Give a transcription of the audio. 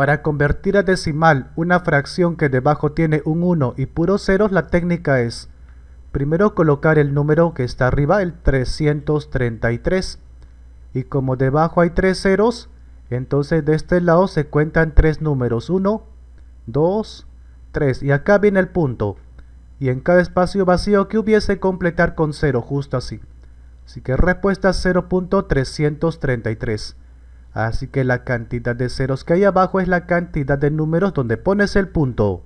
Para convertir a decimal una fracción que debajo tiene un 1 y puros ceros, la técnica es primero colocar el número que está arriba, el 333. Y como debajo hay tres ceros, entonces de este lado se cuentan tres números, 1, 2, 3. Y acá viene el punto. Y en cada espacio vacío que hubiese completar con 0, justo así. Así que respuesta 0.333. Así que la cantidad de ceros que hay abajo es la cantidad de números donde pones el punto.